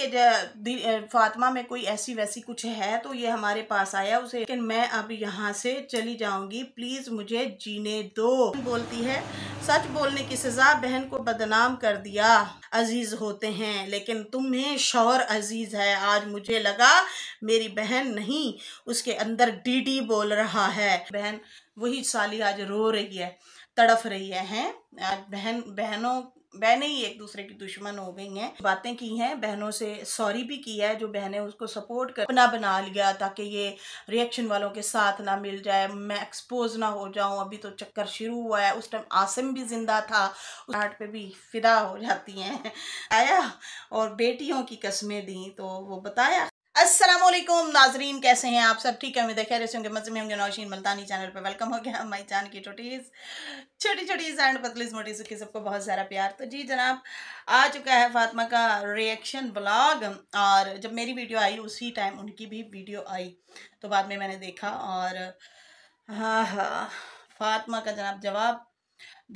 कि फातिमा में कोई ऐसी वैसी कुछ है तो ये हमारे पास आया उसे लेकिन मैं अब यहाँ से चली जाऊंगी प्लीज़ मुझे जीने दो बोलती है सच बोलने की सज़ा बहन को बदनाम कर दिया अजीज़ होते हैं लेकिन तुम्हें शौर अजीज़ है आज मुझे लगा मेरी बहन नहीं उसके अंदर डीडी बोल रहा है बहन वही साली आज रो रही है तड़फ रही है आज बहन बहनों बहनें ही एक दूसरे की दुश्मन हो गई हैं बातें की हैं बहनों से सॉरी भी की है जो बहनें उसको सपोर्ट कर अपना बना लिया ताकि ये रिएक्शन वालों के साथ ना मिल जाए मैं एक्सपोज ना हो जाऊँ अभी तो चक्कर शुरू हुआ है उस टाइम आसिम भी जिंदा था उस हार्ट पे भी फिदा हो जाती हैं आया और बेटियों की कस्में दी तो वो बताया असलम नाजरीन कैसे हैं आप सब ठीक है उम्मीद खैर होंगे मज़े में होंगे नौशीन मल्तानी चैनल पर वेलकम हो गया माई जान की छोटीज़ छोटी छोटी एंड पतली मोटी सुखी सबको बहुत सारा प्यार तो जी जनाब आ चुका है फातिमा का रिएक्शन ब्लॉग और जब मेरी वीडियो आई उसी टाइम उनकी भी वीडियो आई तो बाद में मैंने देखा और हाँ, हाँ फातिमा का जनाब जवाब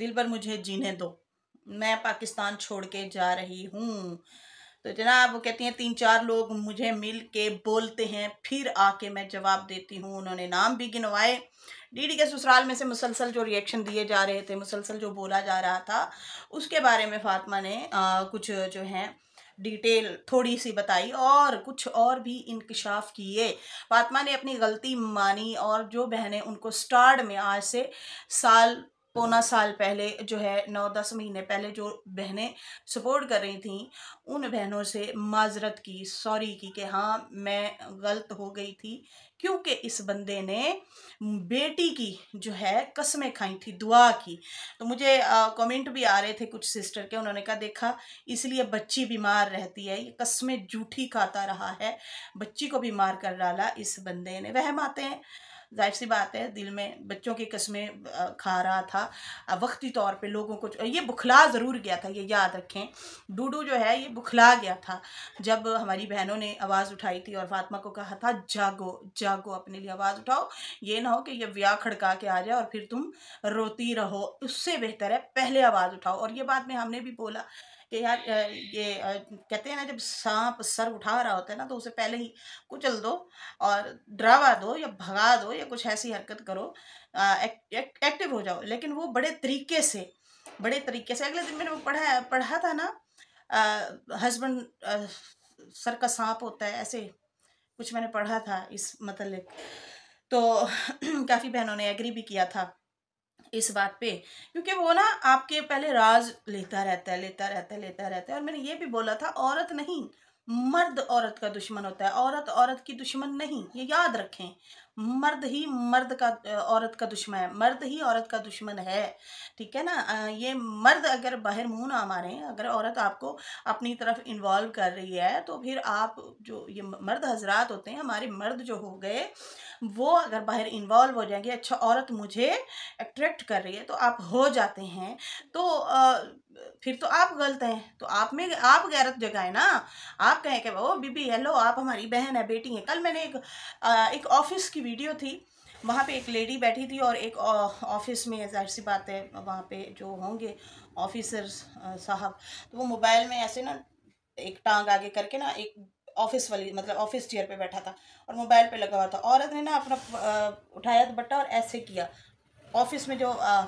दिल पर मुझे जीने दो मैं पाकिस्तान छोड़ के जा रही हूँ तो जनाब वो कहती हैं तीन चार लोग मुझे मिल के बोलते हैं फिर आके मैं जवाब देती हूँ उन्होंने नाम भी गिनवाए डीडी के ससुराल में से मुसलसल जो रिएक्शन दिए जा रहे थे मुसलसल जो बोला जा रहा था उसके बारे में फातिमा ने आ, कुछ जो है डिटेल थोड़ी सी बताई और कुछ और भी इंकशाफ किए फातिमा ने अपनी गलती मानी और जो बहनें उनको स्टार्ट में आज से साल पौना साल पहले जो है नौ दस महीने पहले जो बहनें सपोर्ट कर रही थी उन बहनों से माजरत की सॉरी की कि हाँ मैं गलत हो गई थी क्योंकि इस बंदे ने बेटी की जो है कस्में खाई थी दुआ की तो मुझे कमेंट भी आ रहे थे कुछ सिस्टर के उन्होंने कहा देखा इसलिए बच्ची बीमार रहती है ये कस्में जूठी खाता रहा है बच्ची को बीमार कर डाला इस बंदे ने वह माते हैं जाहिर सी बात है दिल में बच्चों की कस्में खा रहा था वक्ती तौर पे लोगों को ये बुखला ज़रूर गया था ये याद रखें डूडू जो है ये बुखला गया था जब हमारी बहनों ने आवाज़ उठाई थी और फातमा को कहा था जागो जागो अपने लिए आवाज़ उठाओ ये ना हो कि ये व्याह खड़का के आ जाए और फिर तुम रोती रहो उससे बेहतर है पहले आवाज़ उठाओ और ये बात में हमने भी बोला कि यार ये कहते हैं ना जब सांप सर उठा रहा होता है ना तो उसे पहले ही कुचल दो और डरावा दो या भगा दो या कुछ ऐसी हरकत करो एक, एक, एक्टिव हो जाओ लेकिन वो बड़े तरीके से बड़े तरीके से अगले दिन मैंने वो पढ़ा पढ़ा था ना हस्बैंड सर का सांप होता है ऐसे कुछ मैंने पढ़ा था इस मतलब तो काफ़ी बहनों ने एग्री भी किया था इस बात पे क्योंकि वो ना आपके पहले राज लेता रहता है लेता रहता है लेता रहता है और मैंने ये भी बोला था औरत नहीं मर्द औरत का दुश्मन होता है औरत औरत की दुश्मन नहीं ये याद रखें मर्द ही मर्द का औरत का दुश्मन है मर्द ही औरत का दुश्मन है ठीक है ना ये मर्द अगर बाहर मुंह ना मारे अगर औरत आपको अपनी तरफ इन्वॉल्व कर रही है तो फिर आप जो ये मर्द हजरात होते हैं हमारे मर्द जो हो गए वो अगर बाहर इन्वॉल्व हो जाएंगे अच्छा औरत मुझे अट्रैक्ट कर रही है तो आप हो जाते हैं तो आ, फिर तो आप गलत हैं तो आप में आप गैरत जगाए ना आप कहें कि वो बीबी हेलो आप हमारी बहन है बेटी है कल मैंने एक आ, एक ऑफिस की वीडियो थी वहाँ पे एक लेडी बैठी थी और एक ऑफिस में जाहिर सी बात है वहाँ पे जो होंगे ऑफिसर्स साहब तो वो मोबाइल में ऐसे ना एक टांग आगे करके ना एक ऑफिस वाली मतलब ऑफिस चेयर पे बैठा था और मोबाइल पे लगा हुआ था औरत ने ना अपना उठाया दुपट्टा और ऐसे किया ऑफिस में जो आ,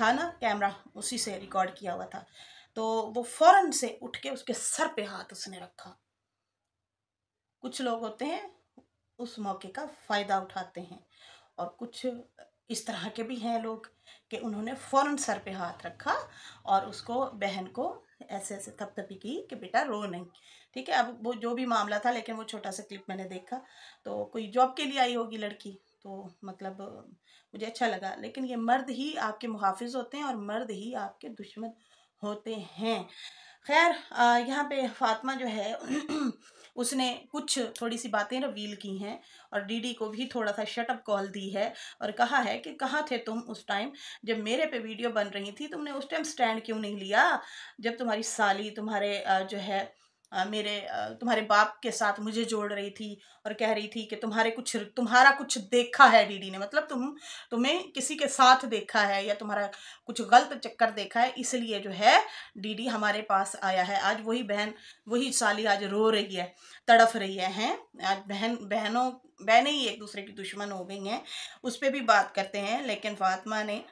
था ना कैमरा उसी से रिकॉर्ड किया हुआ था तो वो फ़ौरन से उठ के उसके सर पे हाथ उसने रखा कुछ लोग होते हैं उस मौके का फ़ायदा उठाते हैं और कुछ इस तरह के भी हैं लोग कि उन्होंने फ़ौरन सर पे हाथ रखा और उसको बहन को ऐसे ऐसे थपथपी की कि बेटा रो नहीं ठीक है अब वो जो भी मामला था लेकिन वो छोटा सा क्लिप मैंने देखा तो कोई जॉब के लिए आई होगी लड़की तो मतलब मुझे अच्छा लगा लेकिन ये मर्द ही आपके मुहाफ़ होते हैं और मर्द ही आपके दुश्मन होते हैं खैर यहाँ पे फातमा जो है उसने कुछ थोड़ी सी बातें रवील की हैं और डीडी को भी थोड़ा सा शटअप कॉल दी है और कहा है कि कहाँ थे तुम उस टाइम जब मेरे पे वीडियो बन रही थी तुमने उस टाइम स्टैंड क्यों नहीं लिया जब तुम्हारी साली तुम्हारे जो है मेरे तुम्हारे बाप के साथ मुझे जोड़ रही थी और कह रही थी कि तुम्हारे कुछ तुम्हारा कुछ देखा है डीडी ने मतलब तुम तुम्हें किसी के साथ देखा है या तुम्हारा कुछ गलत चक्कर देखा है इसलिए जो है डीडी हमारे पास आया है आज वही बहन वही साली आज रो रही है तड़फ रही है हैं आज बहन बहनों बहनें ही एक दूसरे की दुश्मन हो गई हैं उस पर भी बात करते हैं लेकिन फातमा ने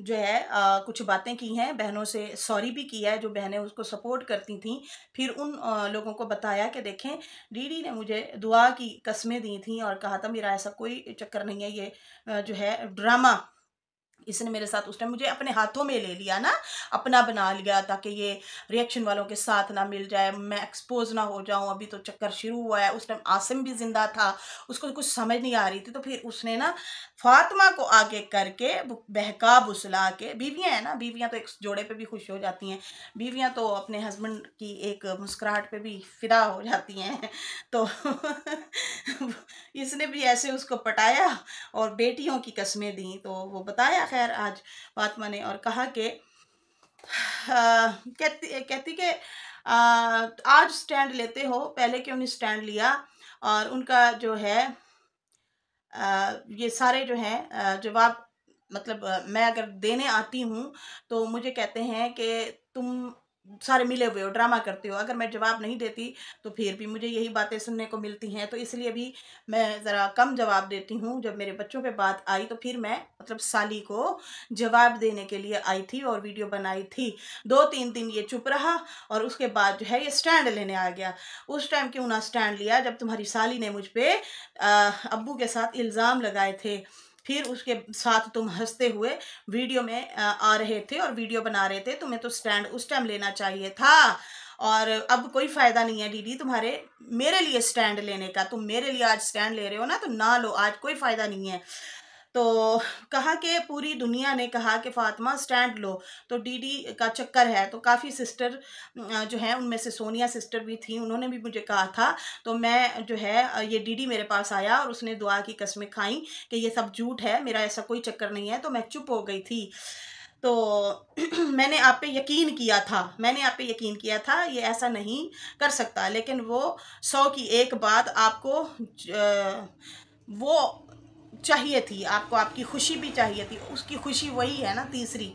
जो है आ, कुछ बातें की हैं बहनों से सॉरी भी किया है जो बहनें उसको सपोर्ट करती थीं फिर उन आ, लोगों को बताया कि देखें डीडी ने मुझे दुआ की कस्में दी थी और कहा था मेरा ऐसा कोई चक्कर नहीं है ये जो है ड्रामा इसने मेरे साथ उस टाइम मुझे अपने हाथों में ले लिया ना अपना बना लिया ताकि ये रिएक्शन वालों के साथ ना मिल जाए मैं एक्सपोज ना हो जाऊँ अभी तो चक्कर शुरू हुआ है उस टाइम आसिम भी ज़िंदा था उसको कुछ समझ नहीं आ रही थी तो फिर उसने ना फातिमा को आगे करके बहका बुसला के बीवियाँ हैं ना बीवियाँ तो एक जोड़े पर भी खुश हो जाती हैं बीवियाँ तो अपने हस्बैंड की एक मुस्कुराहट पर भी फिदा हो जाती हैं तो इसने भी ऐसे उसको पटाया और बेटियों की कस्में दी तो वो बताया खैर खैर आज बात माने और कहा कि कहती कहती कि आज स्टैंड लेते हो पहले क्यों उन्हें स्टैंड लिया और उनका जो है आ, ये सारे जो हैं जवाब मतलब मैं अगर देने आती हूँ तो मुझे कहते हैं कि तुम सारे मिले हुए हो ड्रामा करते हो अगर मैं जवाब नहीं देती तो फिर भी मुझे यही बातें सुनने को मिलती हैं तो इसलिए भी मैं ज़रा कम जवाब देती हूँ जब मेरे बच्चों पे बात आई तो फिर मैं मतलब साली को जवाब देने के लिए आई थी और वीडियो बनाई थी दो तीन दिन ये चुप रहा और उसके बाद जो है ये स्टैंड लेने आ गया उस टाइम क्यों ना स्टैंड लिया जब तुम्हारी साली ने मुझ पर अबू के साथ इल्ज़ाम लगाए थे फिर उसके साथ तुम हंसते हुए वीडियो में आ रहे थे और वीडियो बना रहे थे तुम्हें तो स्टैंड उस टाइम लेना चाहिए था और अब कोई फ़ायदा नहीं है दीदी तुम्हारे मेरे लिए स्टैंड लेने का तुम मेरे लिए आज स्टैंड ले रहे हो ना तो ना लो आज कोई फ़ायदा नहीं है तो कहा कि पूरी दुनिया ने कहा कि फ़ातिमा स्टैंड लो तो डीडी का चक्कर है तो काफ़ी सिस्टर जो हैं उनमें से सोनिया सिस्टर भी थी उन्होंने भी मुझे कहा था तो मैं जो है ये डीडी मेरे पास आया और उसने दुआ की कस्में खाई कि ये सब झूठ है मेरा ऐसा कोई चक्कर नहीं है तो मैं चुप हो गई थी तो मैंने आप पे यकीन किया था मैंने आप पे यकीन किया था ये ऐसा नहीं कर सकता लेकिन वो सौ की एक बात आपको वो चाहिए थी आपको आपकी खुशी भी चाहिए थी उसकी खुशी वही है ना तीसरी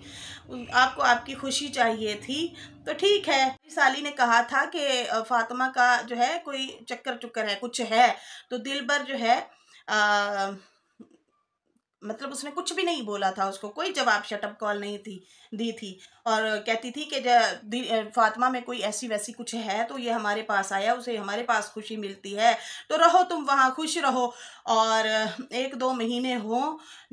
आपको आपकी खुशी चाहिए थी तो ठीक है साली ने कहा था कि फातिमा का जो है कोई चक्कर चुक्कर है कुछ है तो दिल भर जो है आ, मतलब उसने कुछ भी नहीं बोला था उसको कोई जवाब शटअप कॉल नहीं थी दी थी और कहती थी कि फातिमा में कोई ऐसी वैसी कुछ है तो ये हमारे पास आया उसे हमारे पास खुशी मिलती है तो रहो तुम वहाँ खुश रहो और एक दो महीने हो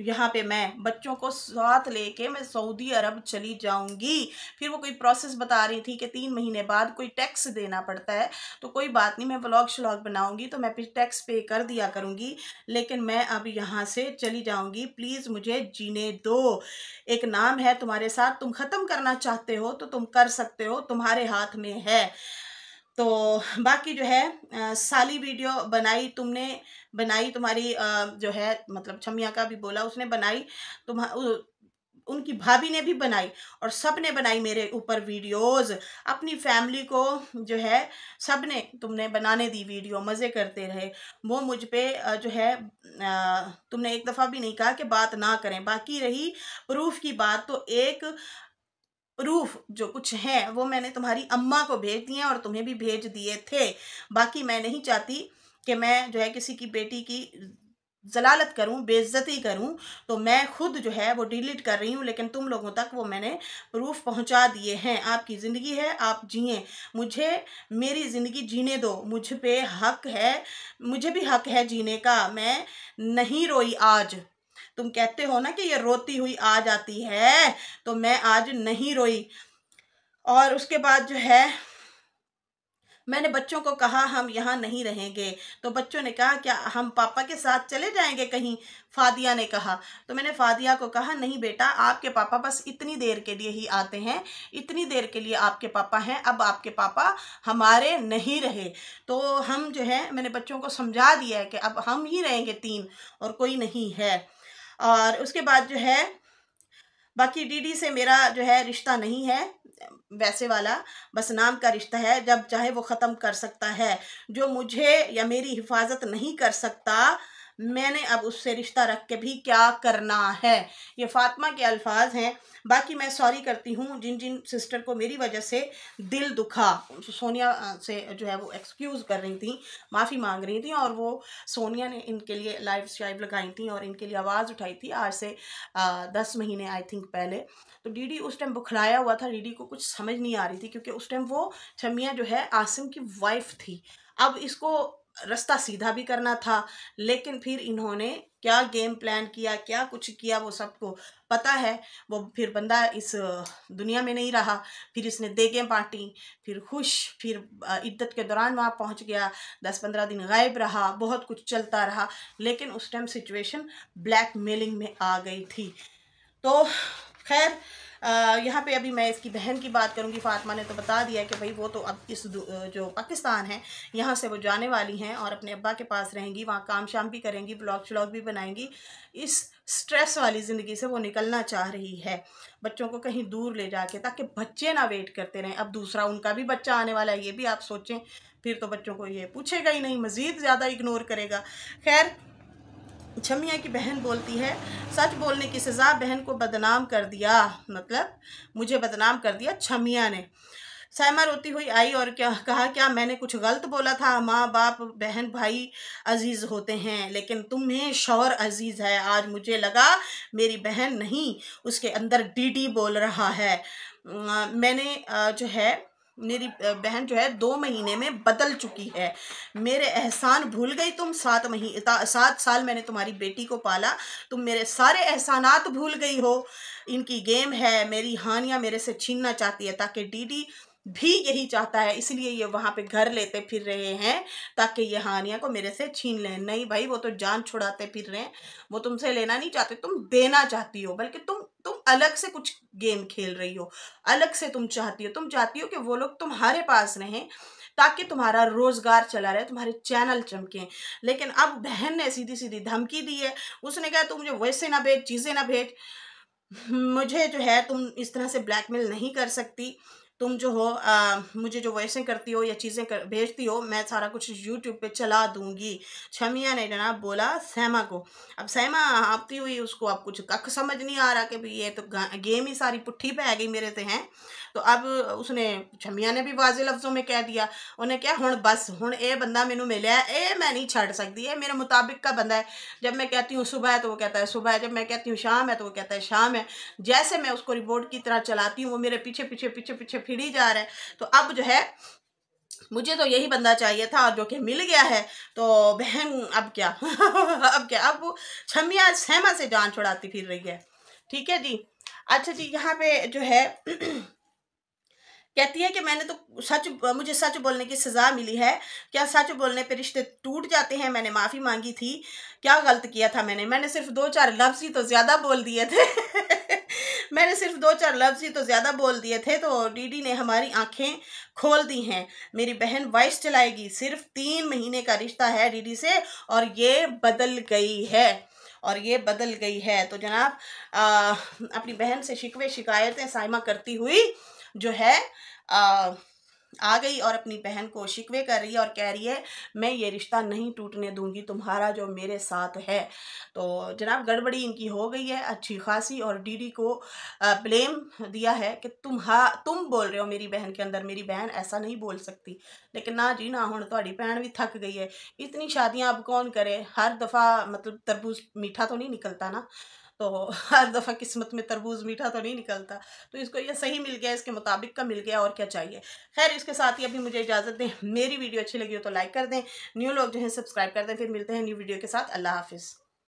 यहाँ पे मैं बच्चों को साथ लेके मैं सऊदी अरब चली जाऊँगी फिर वो कोई प्रोसेस बता रही थी कि तीन महीने बाद कोई टैक्स देना पड़ता है तो कोई बात नहीं मैं ब्लॉग श्लॉग बनाऊँगी तो मैं फिर टैक्स पे कर दिया करूँगी लेकिन मैं अब यहाँ से चली जाऊँगी जाएगी प्लीज़ मुझे जीने दो एक नाम है तुम्हारे साथ तुम ख़त्म करना चाहते हो तो तुम कर सकते हो तुम्हारे हाथ में है तो बाकी जो है आ, साली वीडियो बनाई तुमने बनाई तुम्हारी आ, जो है मतलब छमिया का भी बोला उसने बनाई तुम उनकी भाभी ने भी बनाई और सब ने बनाई मेरे ऊपर वीडियोस अपनी फैमिली को जो है सब ने तुमने बनाने दी वीडियो मज़े करते रहे वो मुझ पर जो है तुमने एक दफ़ा भी नहीं कहा कि बात ना करें बाकी रही प्रूफ की बात तो एक प्रूफ जो कुछ है वो मैंने तुम्हारी अम्मा को भेज दिए और तुम्हें भी भेज दिए थे बाकी मैं नहीं चाहती कि मैं जो है किसी की बेटी की जलालत करूं बेइज्जती करूं तो मैं खुद जो है वो डिलीट कर रही हूं लेकिन तुम लोगों तक वो मैंने प्रूफ पहुंचा दिए हैं आपकी ज़िंदगी है आप जिए मुझे मेरी ज़िंदगी जीने दो मुझ पे हक है मुझे भी हक है जीने का मैं नहीं रोई आज तुम कहते हो ना कि ये रोती हुई आ जाती है तो मैं आज नहीं रोई और उसके बाद जो है मैंने बच्चों को कहा हम यहाँ नहीं रहेंगे तो बच्चों ने कहा क्या हम पापा के साथ चले जाएंगे कहीं फादिया ने कहा तो मैंने फादिया को कहा नहीं बेटा आपके पापा बस इतनी देर के लिए ही आते हैं इतनी देर के लिए आपके पापा हैं अब आपके पापा हमारे नहीं रहे तो हम जो है मैंने बच्चों को समझा दिया है कि अब हम ही रहेंगे तीन और कोई नहीं है और उसके बाद जो है बाकी डीडी से मेरा जो है रिश्ता नहीं है वैसे वाला बस नाम का रिश्ता है जब चाहे वो ख़त्म कर सकता है जो मुझे या मेरी हिफाजत नहीं कर सकता मैंने अब उससे रिश्ता रख के भी क्या करना है ये फातिमा के अल्फाज हैं बाकी मैं सॉरी करती हूँ जिन जिन सिस्टर को मेरी वजह से दिल दुखा सोनिया से जो है वो एक्सक्यूज़ कर रही थी माफ़ी मांग रही थी और वो सोनिया ने इनके लिए लाइव शाइव लगाई थी और इनके लिए आवाज़ उठाई थी आज से आ, दस महीने आई थिंक पहले तो डीडी उस टाइम बुखलाया हुआ था डीडी को कुछ समझ नहीं आ रही थी क्योंकि उस टाइम वो छमिया जो है आसिम की वाइफ थी अब इसको रास्ता सीधा भी करना था लेकिन फिर इन्होंने क्या गेम प्लान किया क्या कुछ किया वो सबको पता है वो फिर बंदा इस दुनिया में नहीं रहा फिर इसने गेम बांटी फिर खुश फिर इद्दत के दौरान वहाँ पहुँच गया दस पंद्रह दिन गायब रहा बहुत कुछ चलता रहा लेकिन उस टाइम सिचुएशन ब्लैक मेलिंग में आ गई थी तो खैर यहाँ पे अभी मैं इसकी बहन की बात करूँगी फातमा ने तो बता दिया कि भाई वो तो अब इस जो पाकिस्तान है यहाँ से वो जाने वाली हैं और अपने अब्बा के पास रहेंगी वहाँ काम शाम भी करेंगी ब्लॉग श्लॉग भी बनाएंगी इस स्ट्रेस वाली ज़िंदगी से वो निकलना चाह रही है बच्चों को कहीं दूर ले जाके ताकि बच्चे ना वेट करते रहें अब दूसरा उनका भी बच्चा आने वाला है ये भी आप सोचें फिर तो बच्चों को ये पूछेगा ही नहीं मज़ीद ज़्यादा इग्नोर करेगा खैर छमिया की बहन बोलती है सच बोलने की सज़ा बहन को बदनाम कर दिया मतलब मुझे बदनाम कर दिया छमिया ने सैमा रोती हुई आई और क्या कहा क्या मैंने कुछ गलत बोला था माँ बाप बहन भाई अजीज़ होते हैं लेकिन तुम्हें शौर अजीज़ है आज मुझे लगा मेरी बहन नहीं उसके अंदर डीडी बोल रहा है मैंने जो है मेरी बहन जो है दो महीने में बदल चुकी है मेरे एहसान भूल गई तुम सात महीने सात साल मैंने तुम्हारी बेटी को पाला तुम मेरे सारे एहसानात भूल गई हो इनकी गेम है मेरी हानियाँ मेरे से छीनना चाहती है ताकि डीडी भी यही चाहता है इसलिए ये वहाँ पे घर लेते फिर रहे हैं ताकि ये हानिया को मेरे से छीन लें नहीं भाई वो तो जान छुड़ाते फिर रहे हैं वो तुमसे लेना नहीं चाहते तुम देना चाहती हो बल्कि तुम तुम अलग से कुछ गेम खेल रही हो अलग से तुम चाहती हो तुम चाहती हो कि वो लोग तुम्हारे पास रहें ताकि तुम्हारा रोज़गार चला रहे तुम्हारे चैनल चमकें लेकिन अब बहन ने सीधी सीधी धमकी दी है उसने कहा तुम मुझे वैसे ना भेज चीज़ें ना भेज मुझे जो है तुम इस तरह से ब्लैकमेल नहीं कर सकती तुम जो हो आ, मुझे जो वॉइसें करती हो या चीज़ें कर, भेजती हो मैं सारा कुछ यूट्यूब पे चला दूंगी छमिया ने जना बोला सैमा को अब सैमा आपती हुई उसको अब कुछ कख समझ नहीं आ रहा कि भाई ये तो गेम ही सारी पुट्ठी पे आ गई मेरे से हैं तो अब उसने छमिया ने भी वाजे लफ्ज़ों में कह दिया उन्हें क्या हूँ बस हूँ ये बंदा मैनू मिले ये मैं नहीं छड़ सकती ये मेरे मुताबिक का बंदा है जब मैं कहती हूँ सुबह है तो वो कहता है सुबह है जब मैं कहती हूँ शाम है तो वो कहता है शाम है जैसे मैं उसको रिपोर्ट की तरह चलाती हूँ वो मेरे पीछे पीछे पीछे पीछे फिर ही जा रहा है तो अब जो है मुझे तो यही बंदा चाहिए था जो कि मिल गया है तो बहन अब क्या अब क्या अब छमिया सहमा से जान छुड़ाती फिर रही है ठीक है जी अच्छा जी यहाँ पे जो है कहती है कि मैंने तो सच मुझे सच बोलने की सज़ा मिली है क्या सच बोलने पे रिश्ते टूट जाते हैं मैंने माफ़ी मांगी थी क्या गलत किया था मैंने मैंने सिर्फ दो चार लफ्ज़ ही तो ज़्यादा बोल दिए थे मैंने सिर्फ दो चार लफ्ज़ ही तो ज़्यादा बोल दिए थे तो डीडी ने हमारी आंखें खोल दी हैं मेरी बहन वाइस चलाएगी सिर्फ तीन महीने का रिश्ता है डीडी से और ये बदल गई है और ये बदल गई है तो जनाब अपनी बहन से शिकवे शिकायतें साइमा करती हुई जो है आ, आ गई और अपनी बहन को शिकवे कर रही है और कह रही है मैं ये रिश्ता नहीं टूटने दूंगी तुम्हारा जो मेरे साथ है तो जनाब गड़बड़ी इनकी हो गई है अच्छी खासी और डीडी को ब्लेम दिया है कि तुम हाँ तुम बोल रहे हो मेरी बहन के अंदर मेरी बहन ऐसा नहीं बोल सकती लेकिन ना जी ना हूँ थोड़ी भैन भी थक गई है इतनी शादियाँ अब कौन करे हर दफ़ा मतलब तरबूज मीठा तो नहीं निकलता ना तो हर दफ़ा किस्मत में तरबूज मीठा तो नहीं निकलता तो इसको ये सही मिल गया इसके मुताबिक का मिल गया और क्या चाहिए खैर इसके साथ ही अभी मुझे इजाज़त दें मेरी वीडियो अच्छी लगी हो तो लाइक कर दें न्यू लोग जो है सब्सक्राइब कर दें फिर मिलते हैं न्यू वीडियो के साथ अल्लाह हाफिज़